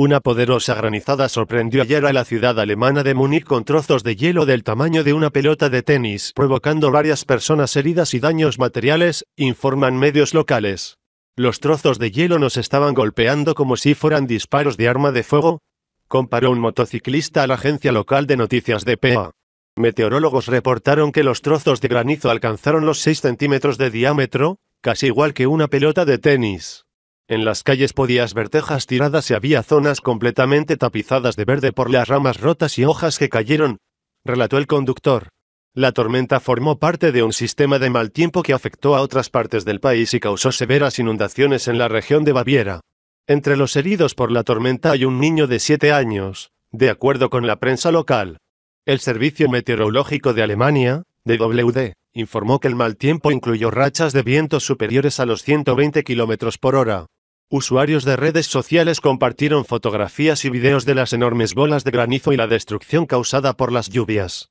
Una poderosa granizada sorprendió ayer a la ciudad alemana de Múnich con trozos de hielo del tamaño de una pelota de tenis, provocando varias personas heridas y daños materiales, informan medios locales. Los trozos de hielo nos estaban golpeando como si fueran disparos de arma de fuego, comparó un motociclista a la agencia local de noticias de PA. Meteorólogos reportaron que los trozos de granizo alcanzaron los 6 centímetros de diámetro, casi igual que una pelota de tenis. En las calles podías ver tejas tiradas y había zonas completamente tapizadas de verde por las ramas rotas y hojas que cayeron, relató el conductor. La tormenta formó parte de un sistema de mal tiempo que afectó a otras partes del país y causó severas inundaciones en la región de Baviera. Entre los heridos por la tormenta hay un niño de 7 años, de acuerdo con la prensa local. El Servicio Meteorológico de Alemania, DWD, informó que el mal tiempo incluyó rachas de vientos superiores a los 120 km por hora. Usuarios de redes sociales compartieron fotografías y videos de las enormes bolas de granizo y la destrucción causada por las lluvias.